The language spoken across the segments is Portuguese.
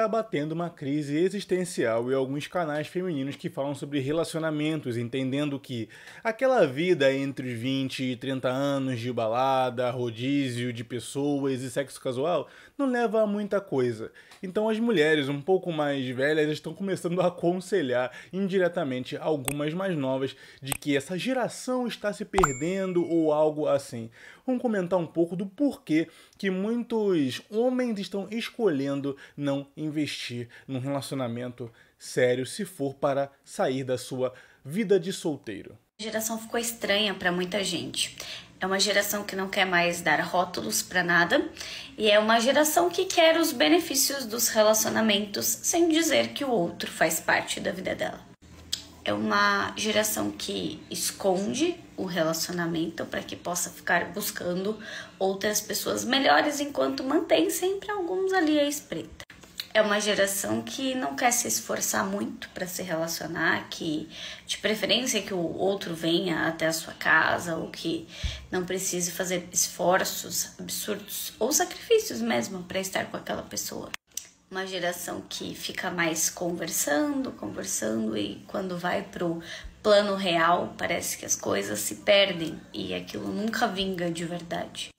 tá batendo uma crise existencial e alguns canais femininos que falam sobre relacionamentos, entendendo que aquela vida entre 20 e 30 anos de balada, rodízio de pessoas e sexo casual não leva a muita coisa. Então as mulheres um pouco mais velhas estão começando a aconselhar indiretamente algumas mais novas de que essa geração está se perdendo ou algo assim. Vamos comentar um pouco do porquê que muitos homens estão escolhendo não investir num relacionamento sério se for para sair da sua vida de solteiro. A geração ficou estranha para muita gente. É uma geração que não quer mais dar rótulos para nada e é uma geração que quer os benefícios dos relacionamentos sem dizer que o outro faz parte da vida dela. É uma geração que esconde o relacionamento para que possa ficar buscando outras pessoas melhores enquanto mantém sempre alguns ali à espreita é uma geração que não quer se esforçar muito para se relacionar, que de preferência que o outro venha até a sua casa ou que não precise fazer esforços absurdos ou sacrifícios mesmo para estar com aquela pessoa. Uma geração que fica mais conversando, conversando e quando vai pro plano real, parece que as coisas se perdem e aquilo nunca vinga de verdade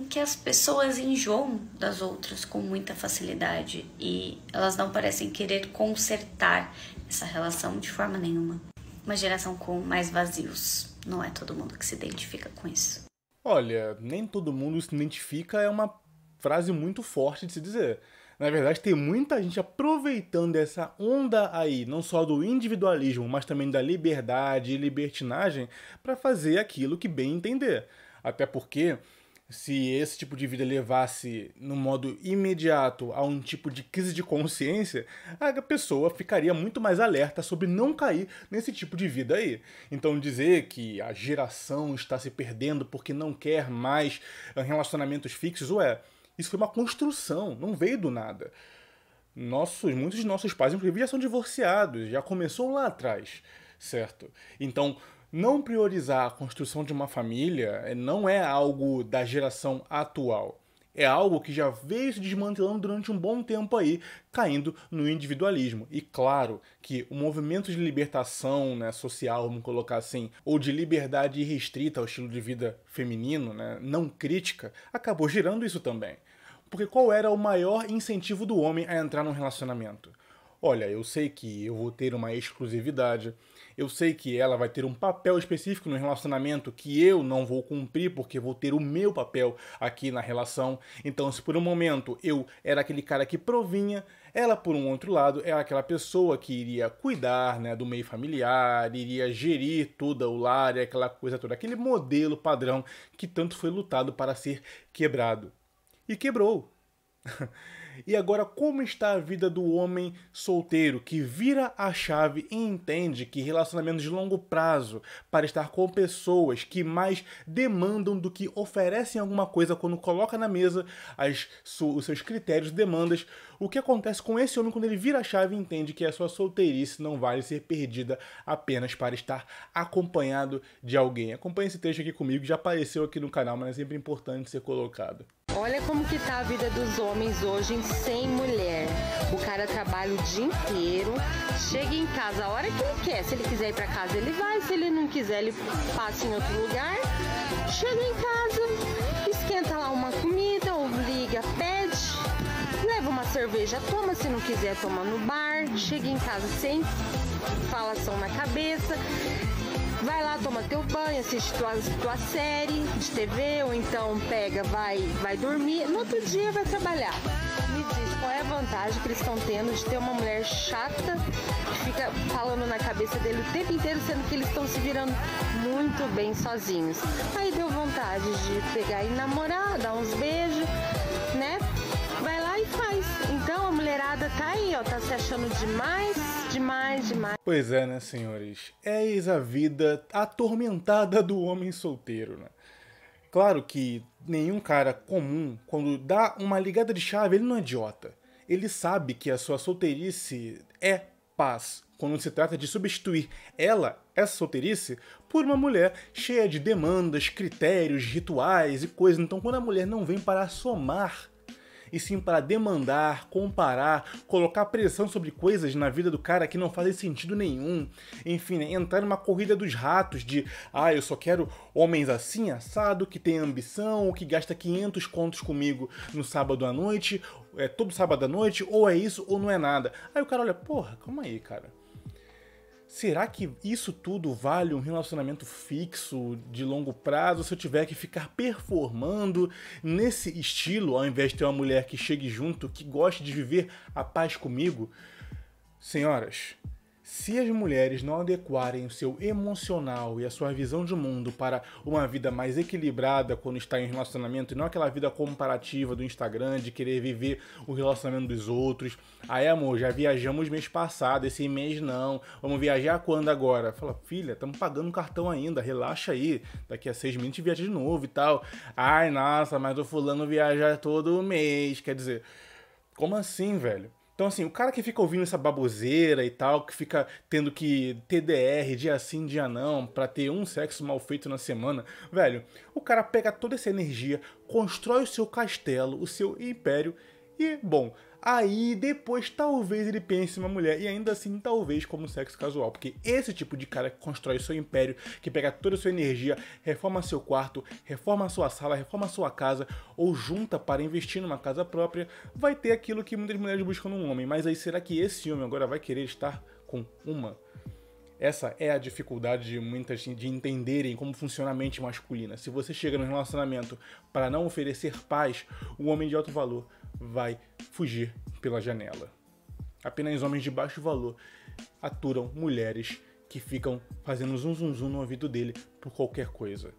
em que as pessoas enjoam das outras com muita facilidade e elas não parecem querer consertar essa relação de forma nenhuma. Uma geração com mais vazios. Não é todo mundo que se identifica com isso. Olha, nem todo mundo se identifica é uma frase muito forte de se dizer. Na verdade, tem muita gente aproveitando essa onda aí, não só do individualismo, mas também da liberdade e libertinagem, para fazer aquilo que bem entender. Até porque se esse tipo de vida levasse no modo imediato a um tipo de crise de consciência, a pessoa ficaria muito mais alerta sobre não cair nesse tipo de vida aí. Então dizer que a geração está se perdendo porque não quer mais ah, relacionamentos fixos, ué, isso foi uma construção, não veio do nada. Nossos, muitos de nossos pais, inclusive, já são divorciados, já começou lá atrás, certo? Então, não priorizar a construção de uma família eh, não é algo da geração atual. É algo que já veio se desmantelando durante um bom tempo aí, caindo no individualismo. E claro que o movimento de libertação né, social, vamos colocar assim, ou de liberdade irrestrita ao estilo de vida feminino, né, não crítica, acabou girando isso também. Porque qual era o maior incentivo do homem a entrar num relacionamento? Olha, eu sei que eu vou ter uma exclusividade, eu sei que ela vai ter um papel específico no relacionamento que eu não vou cumprir porque vou ter o meu papel aqui na relação. Então, se por um momento eu era aquele cara que provinha, ela, por um outro lado, é aquela pessoa que iria cuidar né, do meio familiar, iria gerir toda o lar, aquela coisa toda, aquele modelo padrão que tanto foi lutado para ser quebrado. E quebrou. E agora, como está a vida do homem solteiro que vira a chave e entende que relacionamentos de longo prazo, para estar com pessoas que mais demandam do que oferecem alguma coisa quando coloca na mesa as, os seus critérios, demandas, o que acontece com esse homem quando ele vira a chave e entende que a sua solteirice não vale ser perdida apenas para estar acompanhado de alguém? Acompanhe esse trecho aqui comigo, já apareceu aqui no canal, mas é sempre importante ser colocado. Olha como que tá a vida dos homens hoje sem mulher. O cara trabalha o dia inteiro, chega em casa a hora que ele quer. Se ele quiser ir para casa, ele vai. Se ele não quiser, ele passa em outro lugar. Chega em casa, esquenta lá uma comida, ou liga, pede, leva uma cerveja, toma. Se não quiser, toma no bar. Chega em casa sem falação na cabeça Vai lá, toma teu banho, assiste tua, tua série de TV, ou então pega, vai, vai dormir. No outro dia vai trabalhar. Me diz qual é a vantagem que eles estão tendo de ter uma mulher chata que fica falando na cabeça dele o tempo inteiro, sendo que eles estão se virando muito bem sozinhos. Aí deu vontade de pegar e namorar, dar uns beijos, né? Vai lá e faz mulherada tá aí, ó, tá se achando demais, demais, demais. Pois é, né, senhores? É eis a vida atormentada do homem solteiro, né? Claro que nenhum cara comum, quando dá uma ligada de chave, ele não é idiota. Ele sabe que a sua solteirice é paz quando se trata de substituir ela, essa solteirice, por uma mulher cheia de demandas, critérios, rituais e coisas. Então, quando a mulher não vem para somar e sim para demandar, comparar, colocar pressão sobre coisas na vida do cara que não fazem sentido nenhum. Enfim, né? entrar numa corrida dos ratos de, ah, eu só quero homens assim, assado, que tem ambição, que gasta 500 contos comigo no sábado à noite, é todo sábado à noite, ou é isso ou não é nada. Aí o cara olha, porra, calma aí, cara Será que isso tudo vale um relacionamento fixo de longo prazo se eu tiver que ficar performando nesse estilo, ao invés de ter uma mulher que chegue junto, que goste de viver a paz comigo? Senhoras, se as mulheres não adequarem o seu emocional e a sua visão de mundo para uma vida mais equilibrada quando está em relacionamento e não aquela vida comparativa do Instagram de querer viver o relacionamento dos outros, aí amor, já viajamos mês passado, esse mês não, vamos viajar quando agora? Fala, filha, estamos pagando cartão ainda, relaxa aí, daqui a seis meses a gente viaja de novo e tal. Ai, nossa, mas o fulano viaja todo mês, quer dizer, como assim, velho? Então, assim, o cara que fica ouvindo essa baboseira e tal, que fica tendo que TDR dia sim, dia não, pra ter um sexo mal feito na semana, velho, o cara pega toda essa energia, constrói o seu castelo, o seu império e, bom, aí depois talvez ele pense em uma mulher, e ainda assim talvez como sexo casual, porque esse tipo de cara que constrói seu império, que pega toda a sua energia, reforma seu quarto, reforma sua sala, reforma sua casa, ou junta para investir numa casa própria, vai ter aquilo que muitas mulheres buscam num homem, mas aí será que esse homem agora vai querer estar com uma? Essa é a dificuldade de muitas de entenderem como funciona a mente masculina. Se você chega no relacionamento para não oferecer paz, o homem de alto valor vai fugir pela janela. Apenas homens de baixo valor aturam mulheres que ficam fazendo zum zum zum no ouvido dele por qualquer coisa.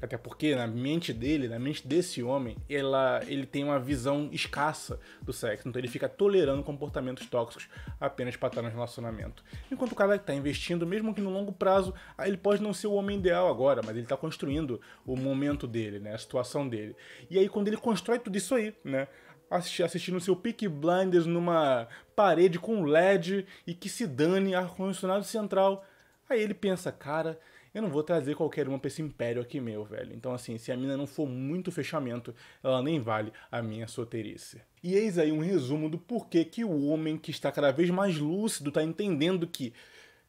Até porque na mente dele, na mente desse homem, ela, ele tem uma visão escassa do sexo. Então ele fica tolerando comportamentos tóxicos apenas para estar no relacionamento. Enquanto o cara que está investindo, mesmo que no longo prazo, ah, ele pode não ser o homem ideal agora, mas ele está construindo o momento dele, né? A situação dele. E aí quando ele constrói tudo isso aí, né? assistindo seu Peak Blinders numa parede com LED e que se dane ar-condicionado central. Aí ele pensa, cara, eu não vou trazer qualquer uma pra esse império aqui meu, velho. Então, assim, se a mina não for muito fechamento, ela nem vale a minha soterice. E eis aí um resumo do porquê que o homem que está cada vez mais lúcido está entendendo que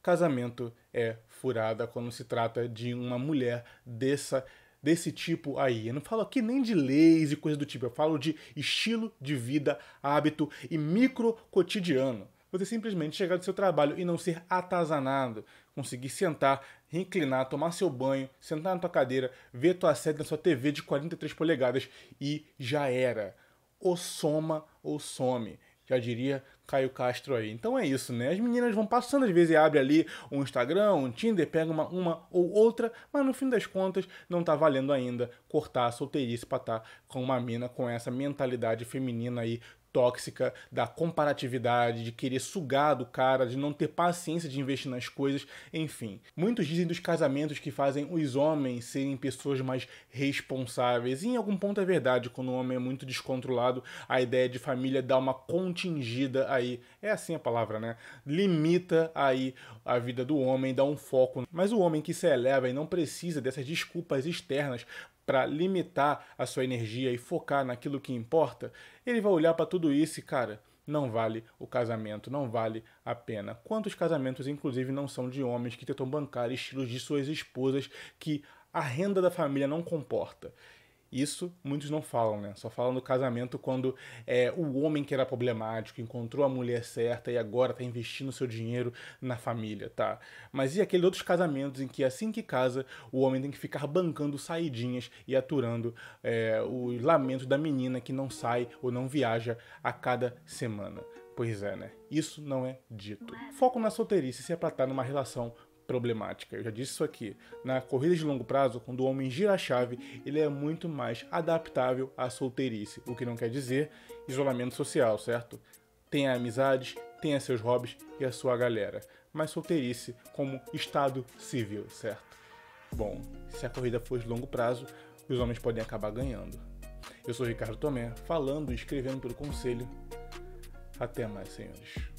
casamento é furada quando se trata de uma mulher dessa desse tipo aí. Eu não falo aqui nem de leis e coisa do tipo, eu falo de estilo de vida, hábito e micro cotidiano. Você simplesmente chegar do seu trabalho e não ser atazanado, conseguir sentar reinclinar, tomar seu banho, sentar na tua cadeira, ver tua série na sua TV de 43 polegadas e já era. Ou soma ou some. Já diria Caio Castro aí. Então é isso, né? As meninas vão passando, às vezes abre ali um Instagram, um Tinder, pega uma, uma ou outra, mas no fim das contas não tá valendo ainda cortar a solteirice pra estar tá com uma mina com essa mentalidade feminina aí tóxica, da comparatividade, de querer sugar do cara, de não ter paciência de investir nas coisas, enfim. Muitos dizem dos casamentos que fazem os homens serem pessoas mais responsáveis. E em algum ponto é verdade, quando o homem é muito descontrolado, a ideia de família dá uma contingida aí. É assim a palavra, né? Limita aí a vida do homem, dá um foco. Mas o homem que se eleva e não precisa dessas desculpas externas para limitar a sua energia e focar naquilo que importa, ele vai olhar para tudo isso e, cara, não vale o casamento, não vale a pena. Quantos casamentos, inclusive, não são de homens que tentam bancar estilos de suas esposas que a renda da família não comporta? Isso muitos não falam, né? Só falam do casamento quando é, o homem que era problemático encontrou a mulher certa e agora está investindo seu dinheiro na família, tá? Mas e aqueles outros casamentos em que assim que casa, o homem tem que ficar bancando saidinhas e aturando é, o lamento da menina que não sai ou não viaja a cada semana? Pois é, né? Isso não é dito. É. Foco na solteirice se é pra estar tá numa relação problemática. Eu já disse isso aqui. Na corrida de longo prazo, quando o homem gira a chave, ele é muito mais adaptável à solteirice, o que não quer dizer isolamento social, certo? Tenha amizades, tenha seus hobbies e a sua galera, mas solteirice como estado civil, certo? Bom, se a corrida for de longo prazo, os homens podem acabar ganhando. Eu sou Ricardo Tomé, falando e escrevendo pelo conselho. Até mais, senhores.